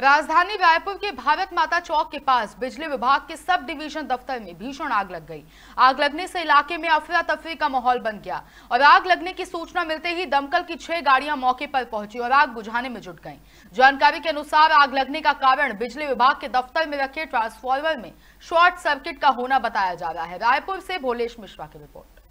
राजधानी रायपुर के भारत माता चौक के पास बिजली विभाग के सब डिवीजन दफ्तर में भीषण आग लग गई आग लगने से इलाके में अफरा तफरी का माहौल बन गया और आग लगने की सूचना मिलते ही दमकल की छह गाड़ियां मौके पर पहुंची और आग बुझाने में जुट गई जानकारी के अनुसार आग लगने का कारण बिजली विभाग के दफ्तर में रखे ट्रांसफॉर्मर में शॉर्ट सर्किट का होना बताया जा रहा है रायपुर से भोलेश मिश्रा की रिपोर्ट